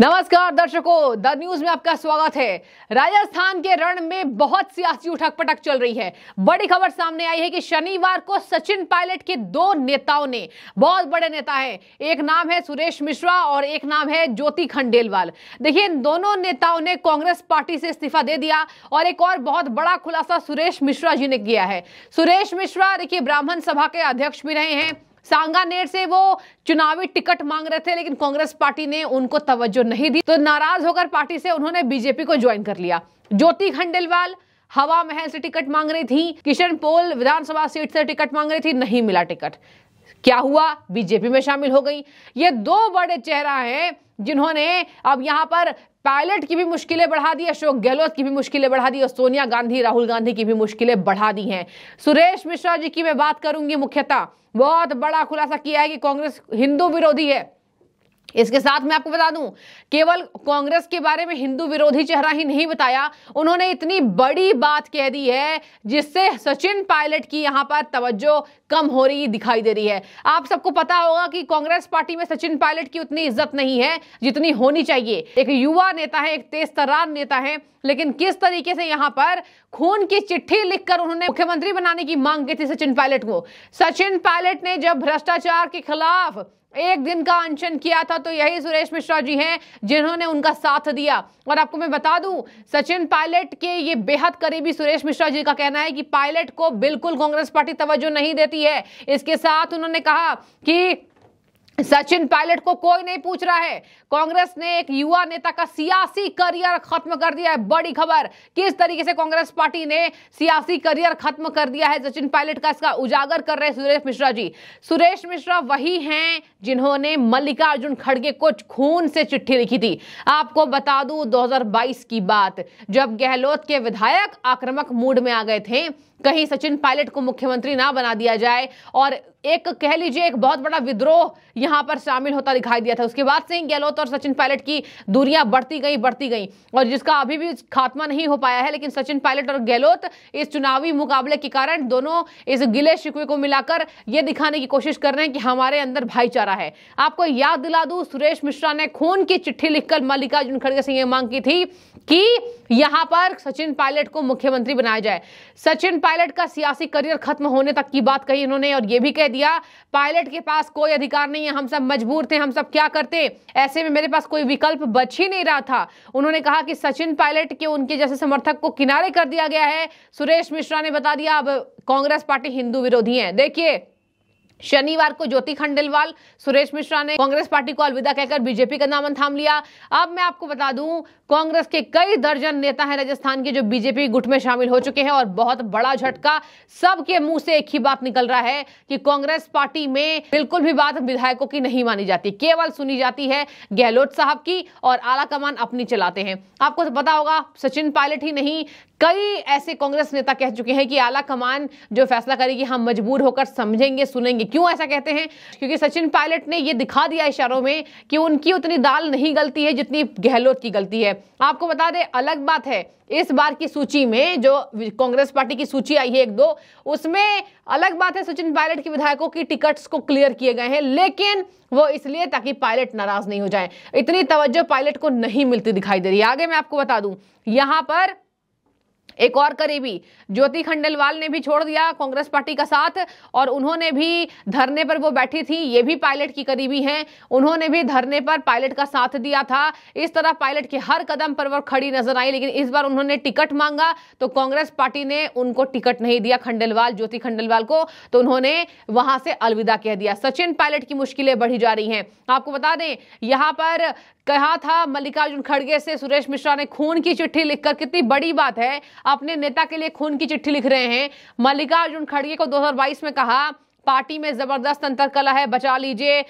नमस्कार दर्शकों the news में आपका स्वागत है राजस्थान के रण में बहुत सियासी उठक पटक चल रही है बड़ी खबर सामने आई है कि शनिवार को सचिन पायलट के दो नेताओं ने बहुत बड़े नेता हैं एक नाम है सुरेश मिश्रा और एक नाम है ज्योति खंडेलवाल देखिए इन दोनों नेताओं ने कांग्रेस पार्टी से इस्तीफा दे दिया और एक और बहुत बड़ा खुलासा सुरेश मिश्रा जी ने किया है सुरेश मिश्रा देखिए ब्राह्मण सभा के अध्यक्ष भी रहे हैं सांगानेर से वो चुनावी टिकट मांग रहे थे लेकिन कांग्रेस पार्टी ने उनको तवज्जो नहीं दी तो नाराज होकर पार्टी से उन्होंने बीजेपी को ज्वाइन कर लिया ज्योति खंडेलवाल हवा महल से टिकट मांग रही थी किशन पोल विधानसभा सीट से टिकट मांग रही थी नहीं मिला टिकट क्या हुआ बीजेपी में शामिल हो गई ये दो बड़े चेहरा हैं जिन्होंने अब यहां पर पायलट की भी मुश्किलें बढ़ा दी अशोक गहलोत की भी मुश्किलें बढ़ा दी और सोनिया गांधी राहुल गांधी की भी मुश्किलें बढ़ा दी हैं सुरेश मिश्रा जी की मैं बात करूंगी मुख्यतः बहुत बड़ा खुलासा किया है कि कांग्रेस हिंदू विरोधी है इसके साथ मैं आपको बता दूं केवल कांग्रेस के बारे में हिंदू विरोधी चेहरा ही नहीं बताया उन्होंने इतनी बड़ी बात कह दी है जिससे सचिन पायलट की यहां पर तवज्जो कम हो रही दिखाई दे रही है आप सबको पता होगा कि कांग्रेस पार्टी में सचिन पायलट की उतनी इज्जत नहीं है जितनी होनी चाहिए एक युवा नेता है एक तेज तरार नेता है लेकिन किस तरीके से यहाँ पर खून की चिट्ठी लिखकर उन्होंने मुख्यमंत्री बनाने की मांग की थी सचिन पायलट को सचिन पायलट ने जब भ्रष्टाचार के खिलाफ एक दिन का अनशन किया था तो यही सुरेश मिश्रा जी हैं जिन्होंने उनका साथ दिया और आपको मैं बता दूं सचिन पायलट के ये बेहद करीबी सुरेश मिश्रा जी का कहना है कि पायलट को बिल्कुल कांग्रेस पार्टी तवज्जो नहीं देती है इसके साथ उन्होंने कहा कि सचिन पायलट को कोई नहीं पूछ रहा है कांग्रेस ने एक युवा नेता का सियासी करियर खत्म कर दिया है बड़ी खबर किस तरीके से कांग्रेस पार्टी ने सियासी करियर खत्म कर दिया है सचिन पायलट का इसका उजागर कर रहे हैं सुरेश मिश्रा जी सुरेश मिश्रा वही हैं जिन्होंने मल्लिकार्जुन खड़गे को खून से चिट्ठी लिखी थी आपको बता दू 2022 की बात जब गहलोत के विधायक आक्रामक मूड में आ गए थे कहीं सचिन पायलट को मुख्यमंत्री ना बना दिया जाए और एक कह लीजिए एक बहुत बड़ा विद्रोह यहां पर शामिल होता दिखाई दिया था उसके बाद से ही गहलोत और सचिन पायलट की दूरियां बढ़ती गई बढ़ती गई और जिसका अभी भी खात्मा नहीं हो पाया है लेकिन सचिन पायलट और गहलोत इस चुनावी मुकाबले के कारण दोनों इस गिले शिकवे को मिलाकर यह दिखाने की कोशिश कर रहे हैं कि हमारे अंदर भाईचारा रहा है आपको याद दिला दू सुरेश मिश्रा ने खून की चिट्ठी लिखकर मल्लिकार्जुन खड़गे से यह मांग की थी कि यहां पर सचिन पायलट को मुख्यमंत्री बनाया जाए सचिन पायलट का सियासी करियर खत्म होने तक की बात कही उन्होंने और यह भी कह दिया पायलट के पास कोई अधिकार नहीं है हम सब मजबूर थे हम सब क्या करते ऐसे में मेरे पास कोई विकल्प बच ही नहीं रहा था उन्होंने कहा कि सचिन पायलट के उनके जैसे समर्थक को किनारे कर दिया गया है सुरेश मिश्रा ने बता दिया अब कांग्रेस पार्टी हिंदू विरोधी है देखिए शनिवार को ज्योति खंडेलवाल सुरेश मिश्रा ने कांग्रेस पार्टी को अलविदा कहकर बीजेपी का दामन थाम लिया अब मैं आपको बता दूं कांग्रेस के कई दर्जन नेता हैं राजस्थान के जो बीजेपी गुट में शामिल हो चुके हैं और बहुत बड़ा झटका सबके मुंह से एक ही बात निकल रहा है कि कांग्रेस पार्टी में बिल्कुल भी बात विधायकों की नहीं मानी जाती केवल सुनी जाती है गहलोत साहब की और आला कमान अपनी चलाते हैं आपको तो पता होगा सचिन पायलट ही नहीं कई ऐसे कांग्रेस नेता कह चुके हैं कि आला कमान जो फैसला करेगी हम मजबूर होकर समझेंगे सुनेंगे क्यों ऐसा कहते हैं क्योंकि सचिन पायलट ने यह दिखा दिया इशारों में कि उनकी उतनी दाल नहीं गलती है जितनी गहलोत की गलती है आपको बता दें अलग बात है इस बार की सूची में जो कांग्रेस पार्टी की सूची आई है एक दो उसमें अलग बात है सचिन पायलट के विधायकों की टिकट्स को क्लियर किए गए हैं लेकिन वो इसलिए ताकि पायलट नाराज नहीं हो जाए इतनी तवज्जो पायलट को नहीं मिलती दिखाई दे रही आगे मैं आपको बता दूं यहां पर एक और करीबी ज्योति खंडेलवाल ने भी छोड़ दिया कांग्रेस पार्टी का साथ और उन्होंने भी धरने पर वो बैठी थी ये भी पायलट की करीबी हैं उन्होंने भी धरने पर पायलट का साथ दिया था इस तरह पायलट के हर कदम पर वो खड़ी नजर आई लेकिन इस बार उन्होंने टिकट मांगा तो कांग्रेस पार्टी ने उनको टिकट नहीं दिया खंडेलवाल ज्योति खंडेलवाल को तो उन्होंने वहां से अलविदा कह दिया सचिन पायलट की मुश्किलें बढ़ी जा रही हैं आपको बता दें यहां पर कहा था मल्लिकार्जुन खड़गे से सुरेश मिश्रा ने खून की चिट्ठी लिखकर कितनी बड़ी बात है अपने नेता के लिए खून की चिट्ठी लिख रहे हैं मल्लिकार्जुन खड़गे को दो में कहा पार्टी में जबरदस्त अंतरकला है बचा लीजिए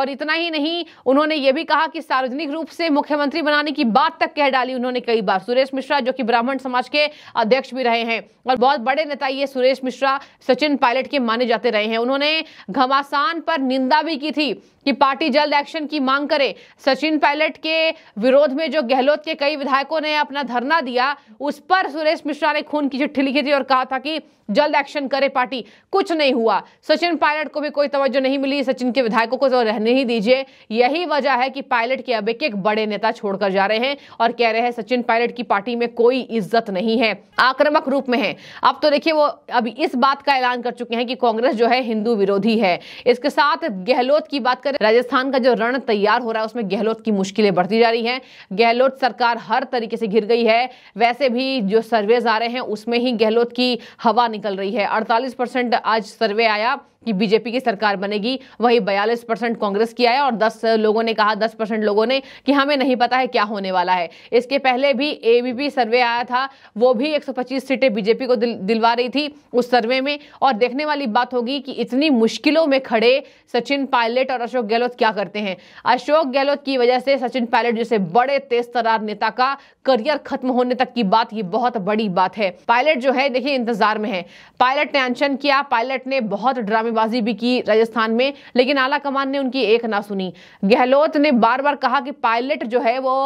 और इतना ही नहीं उन्होंने ये भी कहा कि सार्वजनिक रूप से मुख्यमंत्री बनाने की बात तक कह डाली उन्होंने कई बार सुरेश मिश्रा जो कि ब्राह्मण समाज के अध्यक्ष भी रहे हैं और बहुत बड़े नेता ये सुरेश मिश्रा सचिन पायलट के माने जाते रहे हैं उन्होंने घमासान पर निंदा भी की थी कि पार्टी जल्द एक्शन की मांग करे सचिन पायलट के विरोध में जो गहलोत के कई विधायकों ने अपना धरना दिया उस पर सुरेश मिश्रा ने खून की चिट्ठी लिखी थी और कहा था कि जल्द एक्शन करे पार्टी कुछ नहीं हुआ सचिन पायलट को भी कोई तवज्जो नहीं मिली सचिन के विधायकों को तो रहने ही दीजिए यही वजह है कि पायलट के अब एक एक बड़े नेता छोड़कर जा रहे हैं और कह रहे हैं सचिन पायलट की पार्टी में कोई इज्जत नहीं है आक्रमक रूप में है अब तो देखिए वो अब इस बात का ऐलान कर चुके हैं कि कांग्रेस जो है हिंदू विरोधी है इसके साथ गहलोत की बात करें राजस्थान का जो रण तैयार हो रहा है उसमें गहलोत की मुश्किलें बढ़ती जा रही है गहलोत सरकार हर तरीके से घिर गई है वैसे भी जो सर्वेज आ रहे हैं उसमें ही गहलोत की हवा निकल रही है अड़तालीस परसेंट आज सर्वे आया कि बीजेपी की सरकार बनेगी वही बयालीस परसेंट कांग्रेस की आया और 10 लोगों ने कहा 10 परसेंट लोगों ने कि हमें नहीं पता है क्या होने वाला है इसके पहले भी ए सर्वे आया था वो भी 125 सीटें बीजेपी को दिल, दिलवा रही थी उस सर्वे में और देखने वाली बात होगी कि इतनी मुश्किलों में खड़े सचिन पायलट और अशोक गहलोत क्या करते हैं अशोक गहलोत की वजह से सचिन पायलट जैसे बड़े तेज नेता का करियर खत्म होने तक की बात ये बहुत बड़ी बात है पायलट जो है देखिए इंतजार में है पायलट ने अनशन किया पायलट ने बहुत ड्रामेबाजी भी की राजस्थान में लेकिन आला कमान ने उनकी एक ना सुनी गहलोत ने बार बार कहा कि पायलट जो है वो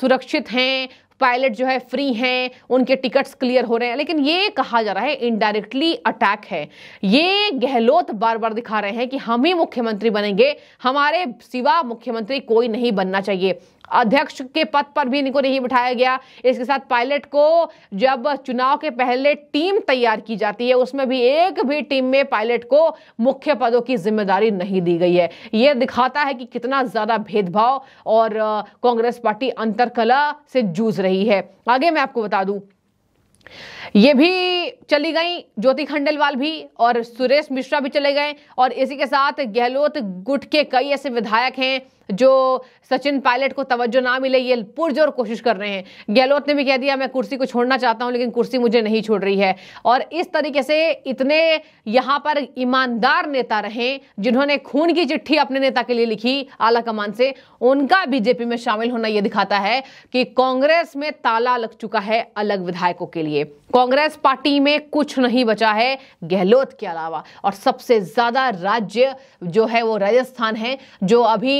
सुरक्षित हैं पायलट जो है फ्री हैं उनके टिकट्स क्लियर हो रहे हैं लेकिन ये कहा जा रहा है इनडायरेक्टली अटैक है ये गहलोत बार बार दिखा रहे हैं कि हम ही मुख्यमंत्री बनेंगे हमारे सिवा मुख्यमंत्री कोई नहीं बनना चाहिए अध्यक्ष के पद पर भी इनको नहीं बिठाया गया इसके साथ पायलट को जब चुनाव के पहले टीम तैयार की जाती है उसमें भी एक भी टीम में पायलट को मुख्य पदों की जिम्मेदारी नहीं दी गई है यह दिखाता है कि कितना ज्यादा भेदभाव और कांग्रेस पार्टी अंतरकला से जूझ रही है आगे मैं आपको बता दूं ये भी चली गई ज्योति खंडेलवाल भी और सुरेश मिश्रा भी चले गए और इसी के साथ गहलोत गुट के कई ऐसे विधायक हैं जो सचिन पायलट को तवज्जो ना मिले ये पुरजोर कोशिश कर रहे हैं गहलोत ने भी कह दिया मैं कुर्सी को छोड़ना चाहता हूं लेकिन कुर्सी मुझे नहीं छोड़ रही है और इस तरीके से इतने यहां पर ईमानदार नेता रहे जिन्होंने खून की चिट्ठी अपने नेता के लिए लिखी आला कमान से उनका बीजेपी में शामिल होना यह दिखाता है कि कांग्रेस में ताला लग चुका है अलग विधायकों के लिए कांग्रेस पार्टी में कुछ नहीं बचा है गहलोत के अलावा और सबसे ज्यादा राज्य जो है वो राजस्थान है जो अभी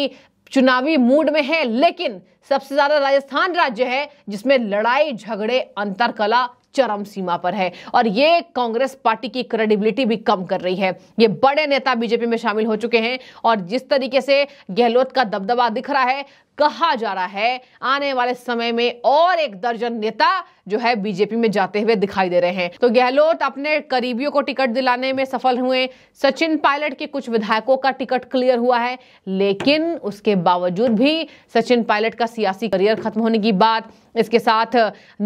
चुनावी मूड में है लेकिन सबसे ज्यादा राजस्थान राज्य है जिसमें लड़ाई झगड़े अंतरकला चरम सीमा पर है और ये कांग्रेस पार्टी की क्रेडिबिलिटी भी कम कर रही है ये बड़े नेता बीजेपी में शामिल हो चुके हैं और जिस तरीके से गहलोत का दबदबा दिख रहा है कहा जा रहा है आने वाले समय में और एक दर्जन नेता जो है बीजेपी में जाते हुए दिखाई दे रहे हैं तो गहलोत अपने करीबियों को टिकट दिलाने में सफल हुए सचिन पायलट के कुछ विधायकों का टिकट क्लियर हुआ है लेकिन उसके बावजूद भी सचिन पायलट का सियासी करियर खत्म होने की बात इसके साथ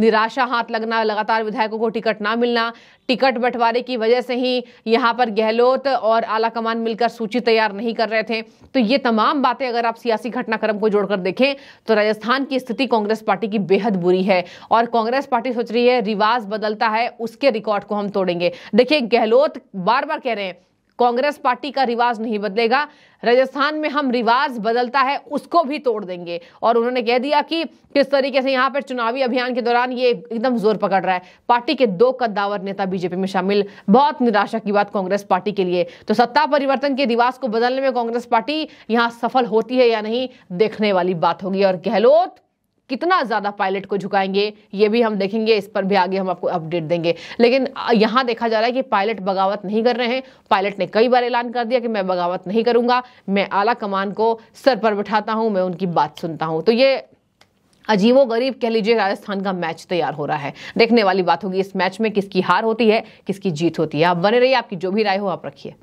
निराशा हाथ लगना लगातार विधायकों को टिकट ना मिलना टिकट बंटवारे की वजह से ही यहाँ पर गहलोत और आला कमान मिलकर सूची तैयार नहीं कर रहे थे तो ये तमाम बातें अगर आप सियासी घटनाक्रम को जोड़कर तरफ देखें तो राजस्थान की स्थिति कांग्रेस पार्टी की बेहद बुरी है और कांग्रेस पार्टी सोच रही है रिवाज बदलता है उसके रिकॉर्ड को हम तोड़ेंगे देखिए गहलोत बार बार कह रहे हैं कांग्रेस पार्टी का रिवाज नहीं बदलेगा राजस्थान में हम रिवाज बदलता है उसको भी तोड़ देंगे और उन्होंने कह दिया कि किस तरीके से यहाँ पर चुनावी अभियान के दौरान ये एकदम जोर पकड़ रहा है पार्टी के दो कद्दावर नेता बीजेपी में शामिल बहुत निराशा की बात कांग्रेस पार्टी के लिए तो सत्ता परिवर्तन के रिवाज को बदलने में कांग्रेस पार्टी यहाँ सफल होती है या नहीं देखने वाली बात होगी और गहलोत कितना ज़्यादा पायलट को झुकाएंगे ये भी हम देखेंगे इस पर भी आगे हम आपको अपडेट देंगे लेकिन यहाँ देखा जा रहा है कि पायलट बगावत नहीं कर रहे हैं पायलट ने कई बार ऐलान कर दिया कि मैं बगावत नहीं करूंगा मैं आला कमान को सर पर बैठाता हूं मैं उनकी बात सुनता हूँ तो ये अजीबो गरीब कह लीजिए राजस्थान का मैच तैयार हो रहा है देखने वाली बात होगी इस मैच में किसकी हार होती है किसकी जीत होती है आप बने रहिए आपकी जो भी राय हो आप रखिए